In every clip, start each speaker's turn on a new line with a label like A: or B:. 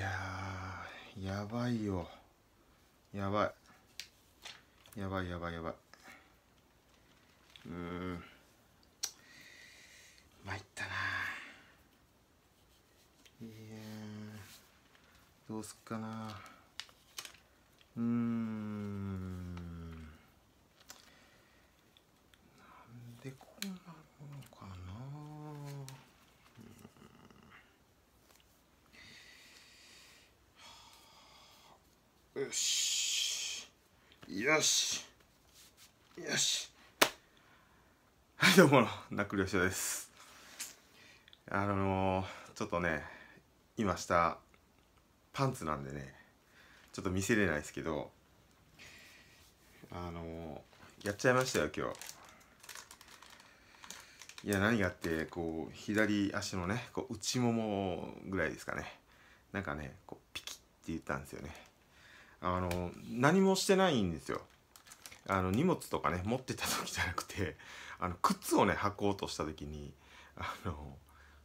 A: やーやばいよやばいやばいやばいやばいうーん参ったないやどうすっかなうーんよしよしよしはいどうもなくりょしですあのー、ちょっとね今下パンツなんでねちょっと見せれないですけどあのー、やっちゃいましたよ今日いや何があってこう左足のねこう内ももぐらいですかねなんかねこうピキッって言ったんですよねあの何もしてないんですよあの荷物とかね持ってた時じゃなくて あの靴をね履こうとした時にあの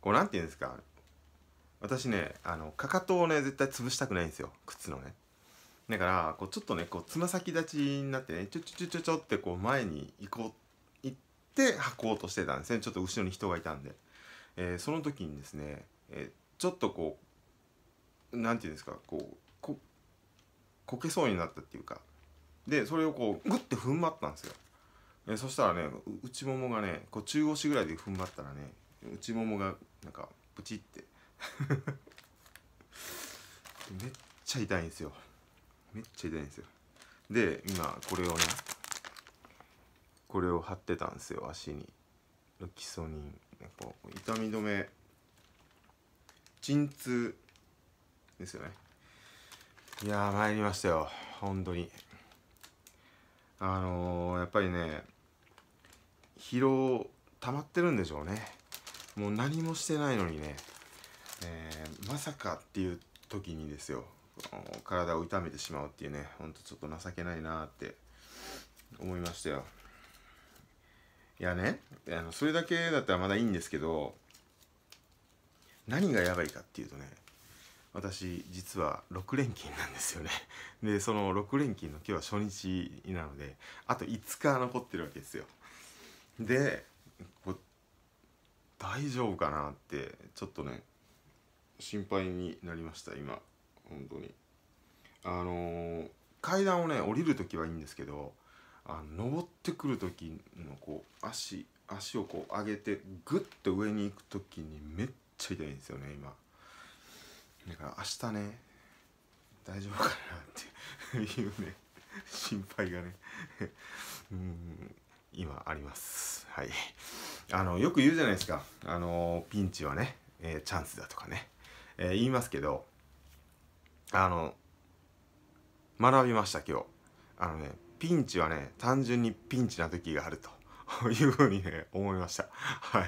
A: こう何て言うんですか私ねあのかかとをね絶対潰したくないんですよ靴のねだからこうちょっとねこうつま先立ちになってねちょちょちょちょちょってこう前に行こう行って履こうとしてたんですねちょっと後ろに人がいたんで、えー、その時にですね、えー、ちょっとこう何て言うんですかこうこけそうになったっていうかでそれをこうグッて踏ん張ったんですよえそしたらね内ももがねこう中腰ぐらいで踏ん張ったらね内ももがなんかプチって めっちゃ痛いんですよめっちゃ痛いんですよで今これをねこれを貼ってたんですよ足にロキソニンこう痛み止め鎮痛ですよねいや参りましたよ本当にあのー、やっぱりね疲労溜まってるんでしょうねもう何もしてないのにね、えー、まさかっていう時にですよ体を痛めてしまうっていうねほんとちょっと情けないなって思いましたよいやねあのそれだけだったらまだいいんですけど何がやばいかっていうとね私実は6連勤なんですよねでその6連勤の今日は初日なのであと5日残ってるわけですよで大丈夫かなってちょっとね心配になりました今本当にあのー、階段をね降りる時はいいんですけどあの登ってくる時のこう足足をこう上げてグッと上に行く時にめっちゃ痛いんですよね今。だから明日ね大丈夫かなっていうね心配がねうん今ありますはいあのよく言うじゃないですかあのピンチはね、えー、チャンスだとかね、えー、言いますけどあの学びました今日あのねピンチはね単純にピンチな時があるというふうにね思いましたは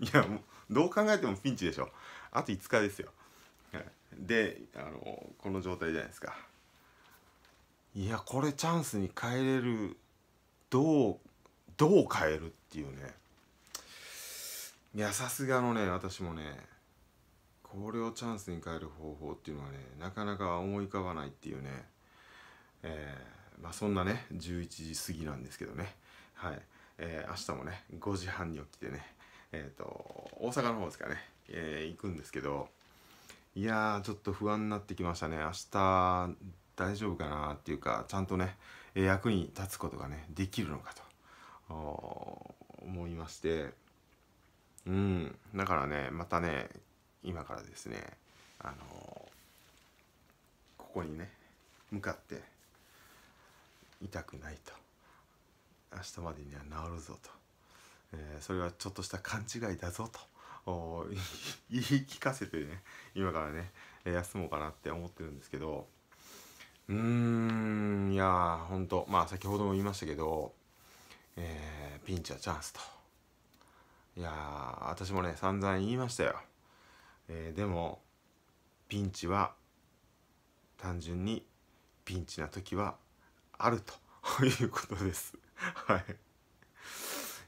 A: いいやもうどう考えてもピンチでしょあと5日ですよであのこの状態じゃないですかいやこれチャンスに変えれるどうどう変えるっていうねいやさすがのね私もねこれをチャンスに変える方法っていうのはねなかなか思い浮かばないっていうねえー、まあそんなね11時過ぎなんですけどねはいえー、明日もね5時半に起きてねえっ、ー、と大阪の方ですかね、えー、行くんですけどいやーちょっと不安になってきましたね明日大丈夫かなっていうかちゃんとね役に立つことがねできるのかと思いましてうんだからねまたね今からですねあのここにね向かって痛くないと明日までには治るぞと、えー、それはちょっとした勘違いだぞと 言い聞かせてね今からね休もうかなって思ってるんですけどうーんいやーほんとまあ先ほども言いましたけど、えー、ピンチはチャンスといやー私もね散々言いましたよ、えー、でもピンチは単純にピンチな時はあるということですは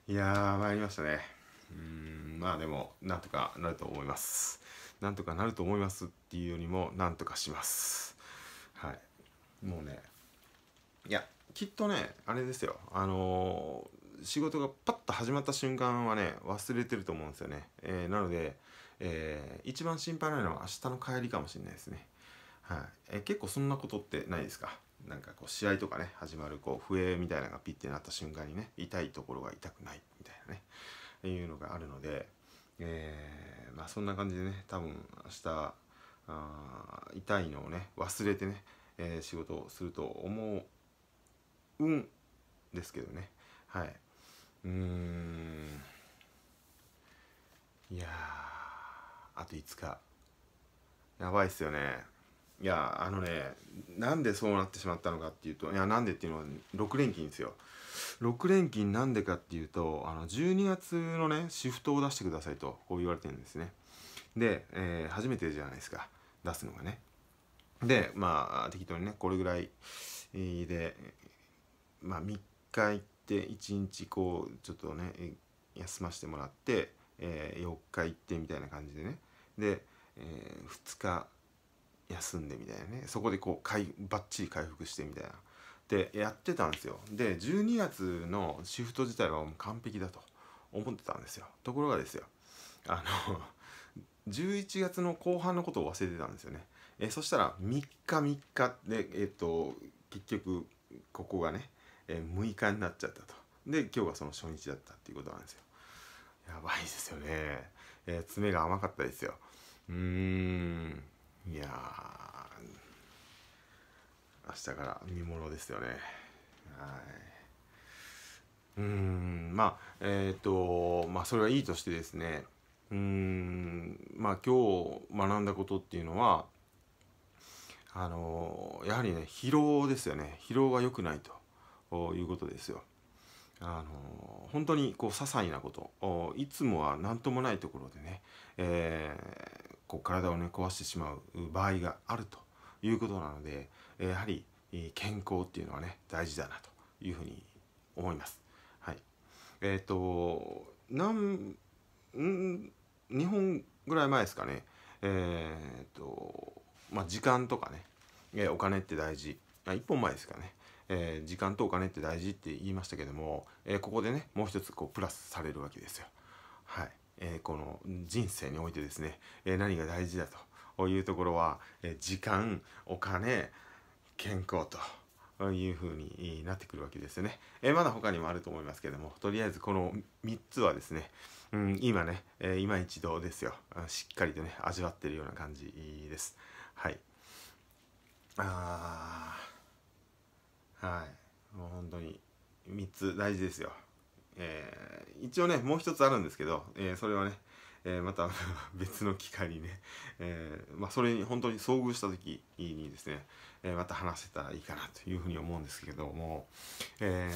A: いいやー参りましたねうんまあでもなんとかなると思いますなんとかなると思いますっていうよりもなんとかしますはいもうねいやきっとねあれですよあのー、仕事がパッと始まった瞬間はね忘れてると思うんですよね、えー、なので、えー、一番心配なのは明日の帰りかもしれないですねはい、え結構そんなことってないですかなんかこう試合とかね始まるこう笛みたいなのがピッてなった瞬間にね痛いところが痛くないみたいなねいうのがあるので、えー、まあ、そんな感じでね多分明日あ痛いのをね忘れてね、えー、仕事をすると思うんですけどねはいうーんいやあと5日やばいっすよねいやあのねなんでそうなってしまったのかっていうといやなんでっていうのは6連勤ですよ6連勤なんでかっていうとあの12月のねシフトを出してくださいとこう言われてるんですねで、えー、初めてじゃないですか出すのがねでまあ適当にねこれぐらいでまあ3日行って1日こうちょっとね休ませてもらって、えー、4日行ってみたいな感じでねで、えー、2日休んでみたいなねそこでこうかいばっちり回復してみたいなでやってたんですよで12月のシフト自体はもう完璧だと思ってたんですよところがですよあの11月の後半のことを忘れてたんですよねえそしたら3日3日でえっと結局ここがね、え6日になっちゃったとで今日がその初日だったっていうことなんですよやばいですよね、えー、爪が甘かったですようーんいや明日から見ものですよね。はいうんまあえっ、ー、とまあそれはいいとしてですねうんまあ今日学んだことっていうのはあのやはりね疲労ですよね疲労が良くないということですよ。あの本当にこう些細なこといつもは何ともないところでね、えー、こう体をね壊してしまう場合があるということなのでやはり健康っていうのはね大事だなというふうに思います。はい、えっ、ー、と何ん2本ぐらい前ですかねえー、とまあ時間とかね、えお金って大事あ1本前ですかね、えー、時間とお金って大事って言いましたけども、えー、ここでねもう一つこうプラスされるわけですよ。はいえー、この人生においてですね、え何が大事だと。いうところは、時間お金健康と。いうふうになってくるわけですよね、まだ他にもあると思いますけどもとりあえずこの3つはですね、うん、今ね、今一度ですよしっかりとね味わってるような感じですはいああはいもう本当に3つ大事ですよえー、一応ねもう一つあるんですけど、えー、それはね、えー、また別の機会にね、えー、まあ、それに本当に遭遇した時にですね、えー、また話せたらいいかなというふうに思うんですけども、え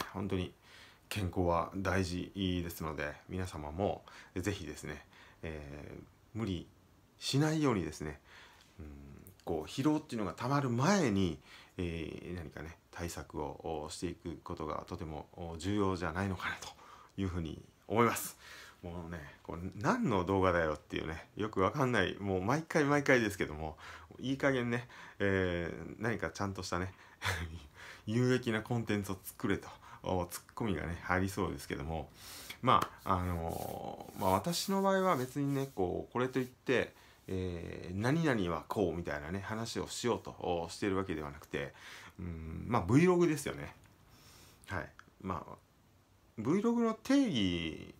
A: ー、本当に健康は大事ですので皆様も是非ですね、え無理しないようにですね、うんこう疲労っていうのがたまる前に、えー、何かね対策をしていくことがとても重要じゃないのかなというふうに思います。もうねこれ何の動画だよっていうねよくわかんないもう毎回毎回ですけどもいい加減ね、えー、何かちゃんとしたね 有益なコンテンツを作れとツッコミがね入りそうですけどもまああのー、まあ、私の場合は別にねこうこれといって、えー、何々はこうみたいなね話をしようとしてるわけではなくてうんまあ Vlog ですよねはいまあ Vlog の定義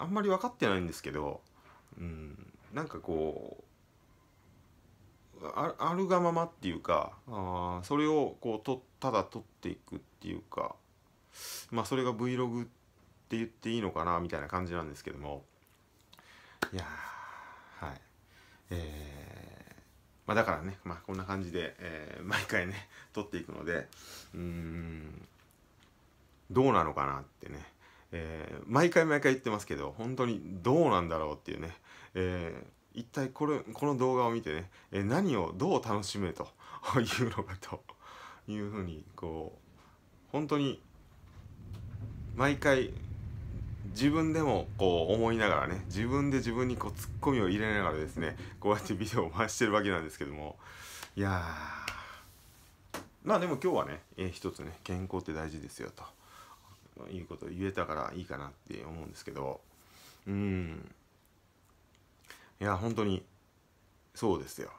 A: あんまり分かってないんですけど、うん、なんかこうああるがままっていうかあそれをこうとただ撮っていくっていうかまあそれが Vlog って言っていいのかなみたいな感じなんですけどもいやはいえー、まあだからね、まあ、こんな感じで、えー、毎回ね撮っていくのでうんどうなのかなってねえー、毎回毎回言ってますけど本当にどうなんだろうっていうね、えー、一体これこの動画を見てね、えー、何をどう楽しめというのかというふうにこう本当に毎回自分でもこう思いながらね自分で自分にこうツッコミを入れながらですねこうやってビデオを回してるわけなんですけどもいやまあでも今日はね、えー、一つね健康って大事ですよと。いうことを言えたからいいかなって思うんですけどうんいや本当にそうですよ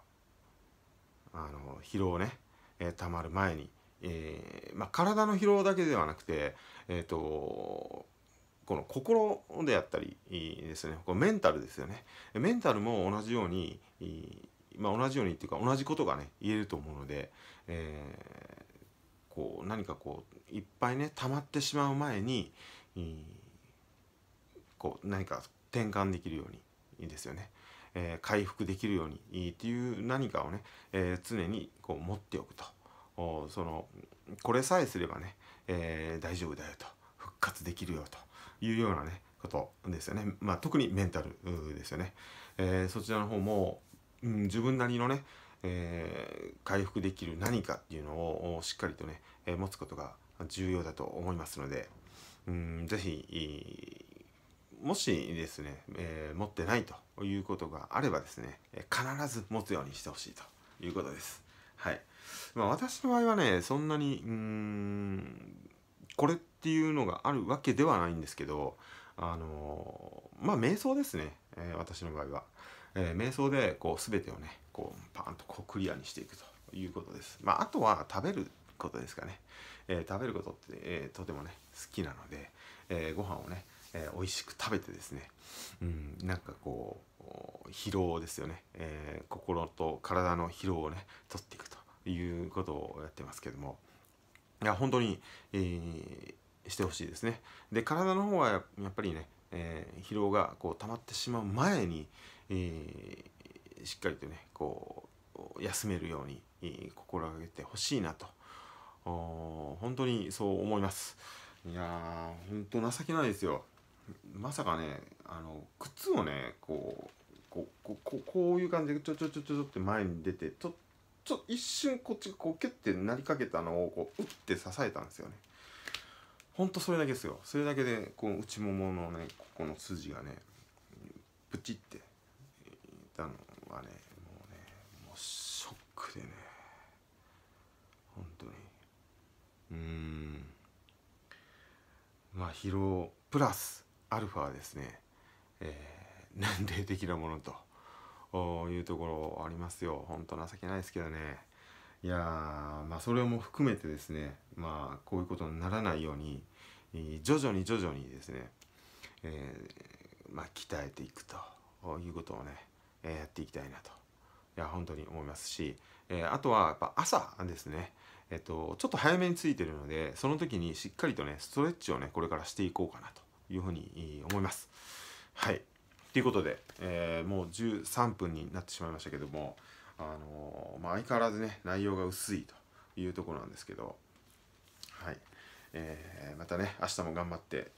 A: あの疲労ね、えー、たまる前に、えーまあ、体の疲労だけではなくてえっ、ー、とこの心であったりですねこメンタルですよねメンタルも同じようにまあ、同じようにっていうか同じことがね言えると思うので、えー、こう何かこういっぱいね溜まってしまう前に、こう何か転換できるようにいいですよね、えー、回復できるようにいいっていう何かをね、えー、常にこう持っておくとおそのこれさえすればね、えー、大丈夫だよと復活できるよというようなねことですよね、まあ、特にメンタルですよね、えそちらの方も、うん、自分なりのねえー、回復できる何かっていうのをしっかりとね、えー、持つことが重要だと思いますのでうん是非もしですね、えー、持ってないということがあればですね必ず持つようにしてほしいということです。はいまあ、私の場合はねそんなにうんこれっていうのがあるわけではないんですけどあのー、まあ瞑想ですね、えー、私の場合は、えー、瞑想でこう全てをね、こうパーンとこうクリアにしていくということです。まあ、あとは食べることですかね。えー、食べることって、えー、とてもね好きなので、えー、ご飯をね、えー、美味しく食べてですね、うん、なんかこう疲労ですよね、えー、心と体の疲労をね取っていくということをやってますけどもいや本当に、えー、してほしいですね。で体の方はやっぱりね、えー、疲労がこう溜まってしまう前に、えーしっかりとねこう休めるように心がけてほしいなと本当にそう思いますいやー本当情けないですよまさかねあの靴をねこうこうこうこういう感じでちょちょちょちょって前に出てちょちょ一瞬こっちがこうキュッてなりかけたのをこう打って支えたんですよねほんとそれだけですよそれだけでこう内もものねここの筋がねプチってあのがねもうねもうショックでね本当にうんまあ疲労プラスアルファですね、えー、年齢的なものというところありますよ本当情けないですけどねいやまあそれも含めてですねまあこういうことにならないように徐々に徐々にですね、えーまあ、鍛えていくということをねえやっていきたいなといや本当に思いますし、えあとはやっぱ朝ですねえっと、ちょっと早めについてるのでその時にしっかりとねストレッチをねこれからしていこうかなというふうに思います。はいということで、えー、もう13分になってしまいましたけども、あのー、まあ、相変わらずね内容が薄いというところなんですけど、はいえー、またね明日も頑張って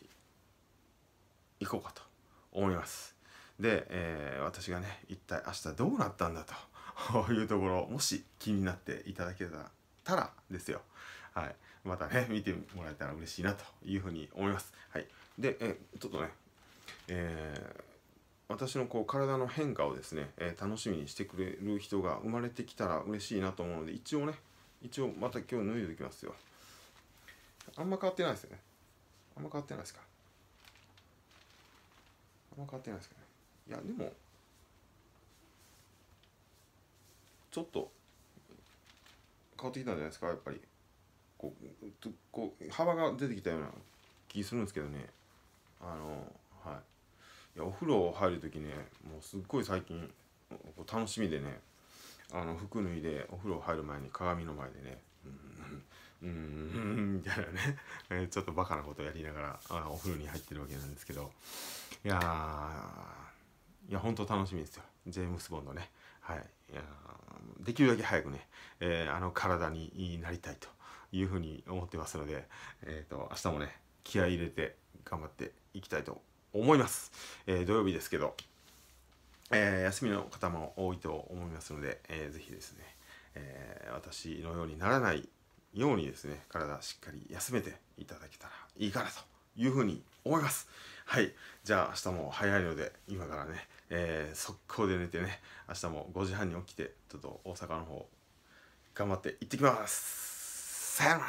A: いこうかと思います。で、えー、私がね一体明日どうなったんだと いうところもし気になっていただけたらですよ、はい、またね見てもらえたら嬉しいなというふうに思います。はい、で、えちょっとね、えー私のこう体の変化をですね、えー、楽しみにしてくれる人が生まれてきたら嬉しいなと思うので一応ね一応また今日脱いでおきますよあんま変わってないですよねあんま変わってないですかあんま変わってないですかねいやでもちょっと変わってきたんじゃないですかやっぱりこうこう幅が出てきたような気するんですけどねあのはいいやお風呂入る時ねもうすっごい最近楽しみでねあの服脱いでお風呂入る前に鏡の前でねうんうんみたいなねちょっとバカなことやりながらあお風呂に入ってるわけなんですけどいやーいや本当楽しみですよジェームス・ボンドねはいいやできるだけ早くね、えー、あの体になりたいというふうに思ってますので、えーと、と明日もね気合い入れて頑張っていきたいと思います、えー、土曜日ですけど、えー、休みの方も多いと思いますので、えー、ぜひですね、えー、私のようにならないようにですね体しっかり休めていただけたらいいかなというふうに思いますはいじゃあ明日も早いので今からね、えー、速攻で寝てね明日も5時半に起きてちょっと大阪の方頑張って行ってきますさよなら